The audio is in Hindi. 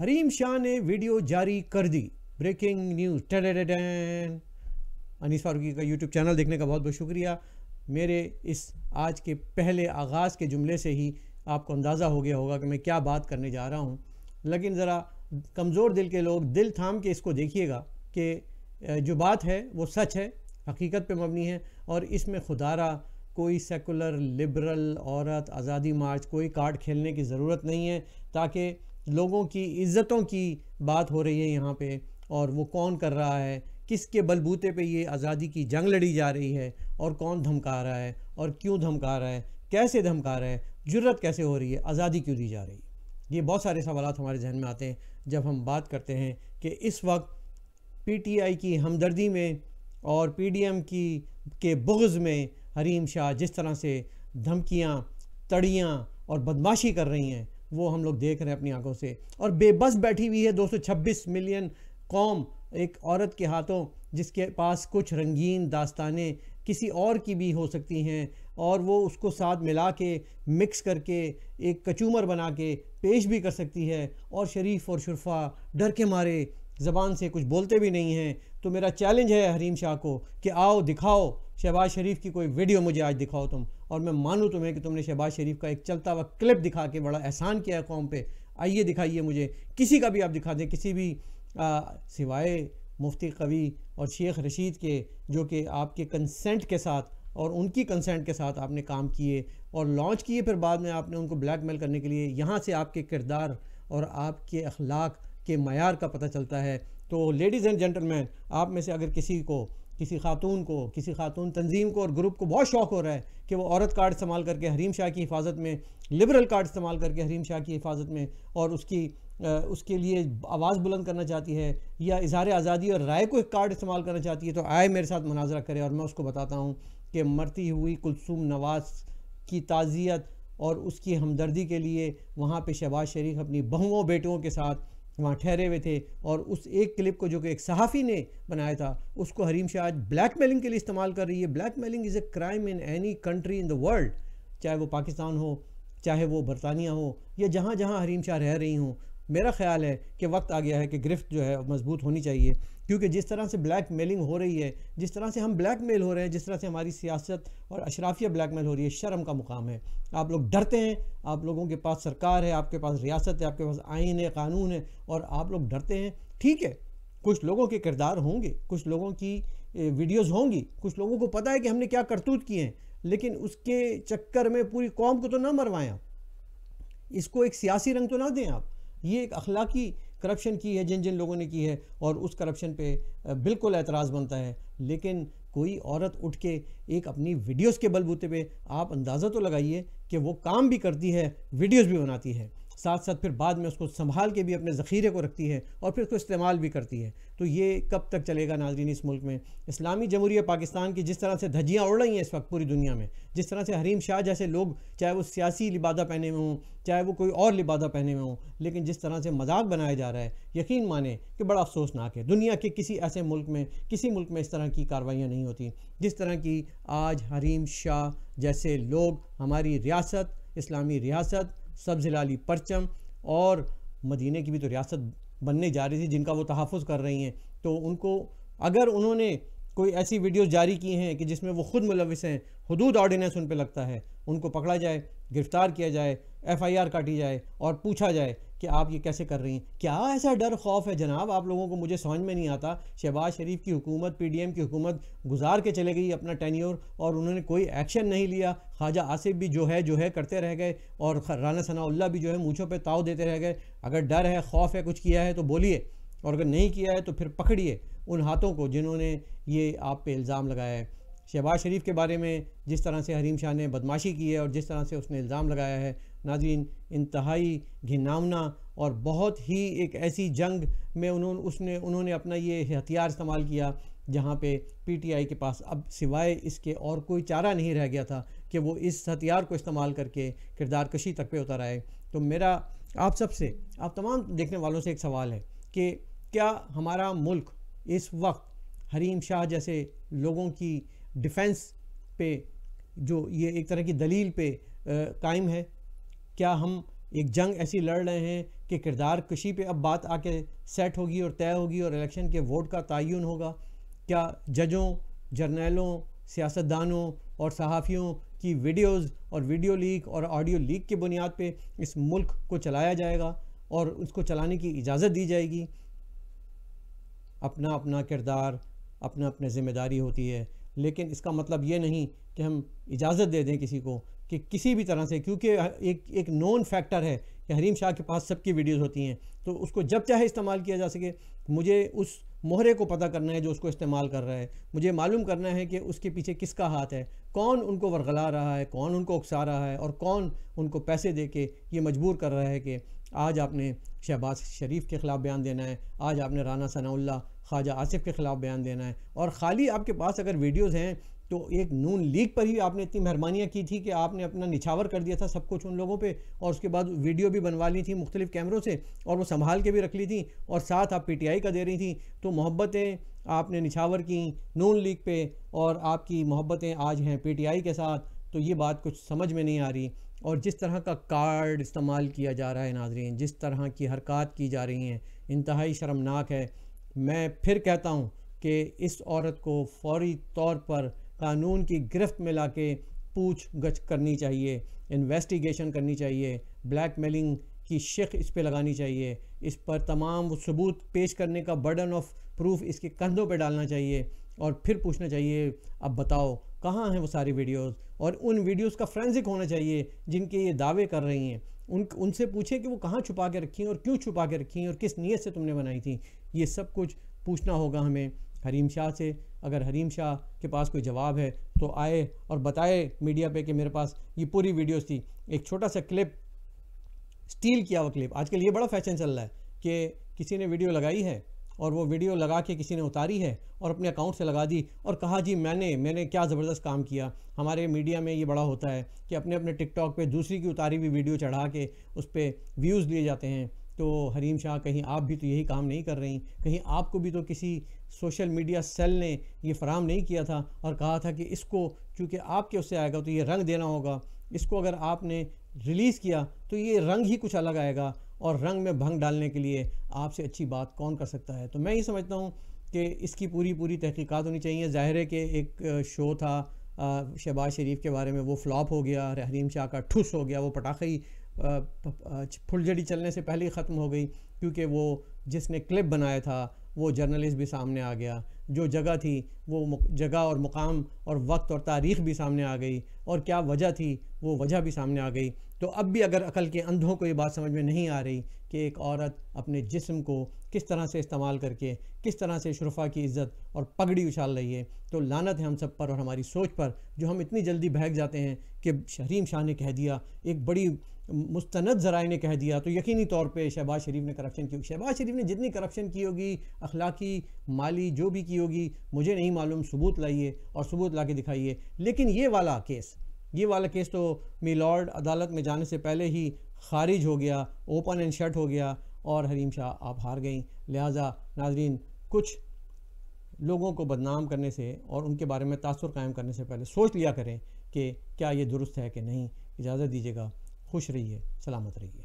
हरीम शाह ने वीडियो जारी कर दी ब्रेकिंग न्यूज़ अनिस फारूकी का यूट्यूब चैनल देखने का बहुत बहुत शुक्रिया मेरे इस आज के पहले आगाज़ के जुमले से ही आपको अंदाज़ा हो गया होगा कि मैं क्या बात करने जा रहा हूँ लेकिन ज़रा कमज़ोर दिल के लोग दिल थाम के इसको देखिएगा कि जो बात है वो सच है हकीकत पे मबनी है और इसमें खुदारा कोई सेकुलर लिबरल औरत आज़ादी मार्च कोई कार्ड खेलने की ज़रूरत नहीं है ताकि लोगों की इज़्ज़तों की बात हो रही है यहाँ पे और वो कौन कर रहा है किसके बलबूते पे ये आज़ादी की जंग लड़ी जा रही है और कौन धमका रहा है और क्यों धमका रहा है कैसे धमका रहा है ज़रूरत कैसे हो रही है आज़ादी क्यों दी जा रही है ये बहुत सारे सवाल हमारे जहन में आते हैं जब हम बात करते हैं कि इस वक्त पीटीआई की हमदर्दी में और पीडीएम की के बुग़ में हरीम शाह जिस तरह से धमकियाँ तड़ियाँ और बदमाशी कर रही हैं वो हम लोग देख रहे हैं अपनी आंखों से और बेबस बैठी हुई है 226 मिलियन कौम एक औरत के हाथों जिसके पास कुछ रंगीन दास्तानें किसी और की भी हो सकती हैं और वो उसको साथ मिला के मिक्स करके एक कचूमर बना के पेश भी कर सकती है और शरीफ और शरफा डर के मारे ज़बान से कुछ बोलते भी नहीं हैं तो मेरा चैलेंज है हरीम शाह को कि आओ दिखाओ शहबाज शरीफ की कोई वीडियो मुझे आज दिखाओ तुम और मैं मानूँ तुम्हें कि तुमने शहबाज शरीफ का एक चलता हुआ क्लिप दिखा के बड़ा एहसान किया है कौम पे आइए दिखाइए मुझे किसी का भी आप दिखा दें किसी भी सिवाए मुफ्ती कवि और शेख रशीद के जो कि आपके कंसेंट के साथ और उनकी कंसेंट के साथ आपने काम किए और लॉन्च किए फिर बाद में आपने उनको ब्लैकमेल करने के लिए यहाँ से आपके किरदार और आपके अखलाक के मैार का पता चलता है तो लेडीज़ एंड जेंटलमैन आप में से अगर किसी को किसी खातून को किसी खातून तंजीम को और ग्रुप को बहुत शौक हो रहा है कि वो औरत कार्ड इस्तेमाल करके हरीम शाह की हिफाजत में लिबरल कार्ड इस्तेमाल करके हरीम शाह की हिफाजत में और उसकी उसके लिए आवाज़ बुलंद करना चाहती है या इजहार आज़ादी और राय को एक कार्ड इस्तेमाल करना चाहती है तो आए मेरे साथ मुनाजरा करे और मैं उसको बताता हूँ कि मरती हुई कुलसूम नवाज की ताज़ियत और उसकी हमदर्दी के लिए वहाँ पर शहबाज शरीफ अपनी बहुओं बेटियों के साथ वहाँ ठहरे हुए थे और उस एक क्लिप को जो कि एक सहाफ़ी ने बनाया था उसको हरीम शाह आज ब्लैक मेलिंग के लिए इस्तेमाल कर रही है blackmailing is a crime in any country in the world चाहे वो पाकिस्तान हो चाहे वो बरतानिया हो या जहाँ जहाँ हरीम शाह रह रही हूँ मेरा ख्याल है कि वक्त आ गया है कि गिरफ्त जो है मजबूत होनी चाहिए क्योंकि जिस तरह से ब्लैक मेलिंग हो रही है जिस तरह से हम ब्लैक मेल हो रहे हैं जिस तरह से हमारी सियासत और अशराफिया ब्लैक मेल हो रही है शर्म का मुकाम है आप लोग डरते हैं आप लोगों के पास सरकार है आपके पास रियासत है आपके पास आइन है कानून है और आप लोग डरते हैं ठीक है कुछ लोगों के किरदार होंगे कुछ लोगों की वीडियोज़ होंगी कुछ लोगों को पता है कि हमने क्या करतूत किए हैं लेकिन उसके चक्कर में पूरी कौम को तो ना मरवाएं इसको एक सियासी रंग तो ना दें आप ये एक अखलाकी करप्शन की है जिन जिन लोगों ने की है और उस करप्शन पे बिल्कुल एतराज़ बनता है लेकिन कोई औरत उठ के एक अपनी वीडियोस के बलबूते पे आप अंदाज़ा तो लगाइए कि वो काम भी करती है वीडियोस भी बनाती है साथ साथ फिर बाद में उसको संभाल के भी अपने ज़ख़ीरे को रखती है और फिर उसको इस्तेमाल भी करती है तो ये कब तक चलेगा नाजरीन इस मुल्क में इस्लामी जमहूरी पाकिस्तान की जिस तरह से धज्जियाँ उड़ रही हैं इस वक्त पूरी दुनिया में जिस तरह से हरीम शाह जैसे लोग चाहे वो सियासी लिबादा पहने में हों चाहे वो कोई और लिबादा पहने में हों लेकिन जिस तरह से मजाक बनाया जा रहा है यकीन माने कि बड़ा अफसोसनाक है दुनिया के किसी ऐसे मुल्क में किसी मुल्क में इस तरह की कार्रवाइयाँ नहीं होती जिस तरह की आज हरीम शाह जैसे लोग हमारी रियासत इस्लामी रियासत सब्जिलाली परचम और मदीने की भी तो रियासत बनने जा रही थी जिनका वो तहफ़ कर रही हैं तो उनको अगर उन्होंने कोई ऐसी वीडियो जारी की हैं कि जिसमें वो खुद मुलविस हैं हदूद ऑर्डीनेंस उन पर लगता है उनको पकड़ा जाए गिरफ़्तार किया जाए आर काटी जाए और पूछा जाए कि आप ये कैसे कर रही हैं क्या ऐसा डर खौफ है जनाब आप लोगों को मुझे समझ में नहीं आता शहबाज शरीफ की हुकूमत पी डी एम की हुकूमत गुजार के चले गई अपना टेन्योर और उन्होंने कोई एक्शन नहीं लिया ख्वाजा आसिफ भी जो है जो है करते रह गए और राना सनाउल्ला भी जो है मूछों पर ताव देते रह गए अगर डर है खौफ है कुछ किया है तो बोलिए और अगर नहीं किया है तो फिर पकड़िए उन हाथों को जिन्होंने ये आप पे इल्ज़ाम लगाया है शहबाज शरीफ के बारे में जिस तरह से हरीम शाह ने बदमाशी की है और जिस तरह से उसने इल्ज़ाम लगाया है नाजीन इंतहाई घिनावना और बहुत ही एक ऐसी जंग में उन्होंने उसने उन्होंने अपना ये हथियार इस्तेमाल किया जहाँ पे पीटीआई के पास अब सिवाय इसके और कोई चारा नहीं रह गया था कि वो इस हथियार को इस्तेमाल करके किरदार कशी तक पे उतर आए तो मेरा आप सब से आप तमाम देखने वालों से एक सवाल है कि क्या हमारा मुल्क इस वक्त हरीम शाह जैसे लोगों की डिफेंस पे जो ये एक तरह की दलील पे कायम है क्या हम एक जंग ऐसी लड़ रहे हैं कि किरदार कशी पे अब बात आके सेट होगी और तय होगी और इलेक्शन के वोट का तयन होगा क्या जजों जर्नैलों सियासतदानों और सहाफ़ियों की वीडियोस और वीडियो लीक और ऑडियो लीक की बुनियाद पे इस मुल्क को चलाया जाएगा और उसको चलाने की इजाज़त दी जाएगी अपना अपना किरदार अपना अपना ज़िम्मेदारी होती है लेकिन इसका मतलब ये नहीं कि हम इजाज़त दे दें किसी को कि किसी भी तरह से क्योंकि एक एक नॉन फैक्टर है कि हरीम शाह के पास सबकी वीडियोस होती हैं तो उसको जब चाहे इस्तेमाल किया जा सके मुझे उस मोहरे को पता करना है जो उसको इस्तेमाल कर रहा है मुझे मालूम करना है कि उसके पीछे किसका हाथ है कौन उनको वरगला रहा है कौन उनको उकसा रहा है और कौन उनको पैसे दे के ये मजबूर कर रहा है कि आज आपने शहबाज शरीफ के ख़िलाफ़ बयान देना है आज आपने राना सनाउल्ला ख्वाजा आसिफ के ख़िलाफ़ बयान देना है और खाली आपके पास अगर वीडियोज़ हैं तो एक नून लीग पर ही आपने इतनी मेहरबानियाँ की थी कि आपने अपना निछावर कर दिया था सब कुछ उन लोगों पे और उसके बाद वीडियो भी बनवा ली थी मुख्तलिफ़ कैमरों से और वो संभाल के भी रख ली थी और साथ आप पीटीआई का दे रही थी तो मोहब्बतें आपने निछावर की नून लीग पे और आपकी मोहब्बतें आज हैं पीटीआई के साथ तो ये बात कुछ समझ में नहीं आ रही और जिस तरह का कार्ड इस्तेमाल किया जा रहा है नाजरीन जिस तरह की हरकत की जा रही हैं इंतहाई शर्मनाक है मैं फिर कहता हूँ कि इस औरत को फौरी तौर पर कानून की गिरफ्त में ला के पूछ गछ करनी चाहिए इन्वेस्टिगेशन करनी चाहिए ब्लैक मेलिंग की शिक इस पर लगानी चाहिए इस पर तमाम वो सबूत पेश करने का बर्डन ऑफ प्रूफ इसके कंधों पर डालना चाहिए और फिर पूछना चाहिए अब बताओ कहाँ हैं वो सारी वीडियोस और उन वीडियोस का फ्रेंसिक होना चाहिए जिनके ये दावे कर रही हैं उन उनसे पूछें कि वो कहाँ छुपा के रखी हैं और क्यों छुपा के रखी हैं और किस नीयत से तुमने बनाई थी ये सब कुछ पूछना होगा हमें हरीम शाह से अगर हरीम शाह के पास कोई जवाब है तो आए और बताए मीडिया पे कि मेरे पास ये पूरी वीडियोस थी एक छोटा सा क्लिप स्टील किया हुआ क्लिप आजकल ये बड़ा फैशन चल रहा है कि किसी ने वीडियो लगाई है और वो वीडियो लगा के किसी ने उतारी है और अपने अकाउंट से लगा दी और कहा जी मैंने मैंने क्या ज़बरदस्त काम किया हमारे मीडिया में ये बड़ा होता है कि अपने अपने टिकटॉक पे दूसरी की उतारी हुई वीडियो चढ़ा के उस पर व्यूज़ लिए जाते हैं तो हरीम शाह कहीं आप भी तो यही काम नहीं कर रही कहीं आपको भी तो किसी सोशल मीडिया सेल ने ये फराम नहीं किया था और कहा था कि इसको चूँकि आपके उससे आएगा तो ये रंग देना होगा इसको अगर आपने रिलीज़ किया तो ये रंग ही कुछ अलग आएगा और रंग में भंग डालने के लिए आपसे अच्छी बात कौन कर सकता है तो मैं ये समझता हूँ कि इसकी पूरी पूरी तहकीक़ात होनी चाहिए ज़ाहिर है कि एक शो था शहबाज शरीफ के बारे में वो फ्लॉप हो गया रहदीम शाह का ठुस हो गया वो पटाखे ही फुलझड़ी चलने से पहले ही ख़त्म हो गई क्योंकि वो जिसने क्लिप बनाया था वो जर्नलिस्ट भी सामने आ गया जो जगह थी वो जगह और मुकाम और वक्त और तारीख़ भी सामने आ गई और क्या वजह थी वो वजह भी सामने आ गई तो अब भी अगर अकल के अंधों को ये बात समझ में नहीं आ रही कि एक औरत अपने जिस्म को किस तरह से इस्तेमाल करके किस तरह से शरफा की इज़्ज़त और पगड़ी उछाल रही है तो लानत है हम सब पर और हमारी सोच पर जो हम इतनी जल्दी बहक जाते हैं कि शरीम शाह ने कह दिया एक बड़ी मुस्तंद जराए ने कह दिया तो यकीनी तौर पर शहबाज शरीफ ने करप्शन की शहबाज शरीफ ने जितनी करप्शन की होगी अखलाकी माली जो भी की की होगी मुझे नहीं मालूम सबूत लाइए और सबूत ला के दिखाइए लेकिन ये वाला केस ये वाला केस तो लॉर्ड अदालत में जाने से पहले ही खारिज हो गया ओपन एंड शट हो गया और हरीम शाह आप हार गई लिहाजा नाजरीन कुछ लोगों को बदनाम करने से और उनके बारे में तासर कायम करने से पहले सोच लिया करें कि क्या ये दुरुस्त है कि नहीं इजाज़त दीजिएगा खुश रहिए सलामत रहिए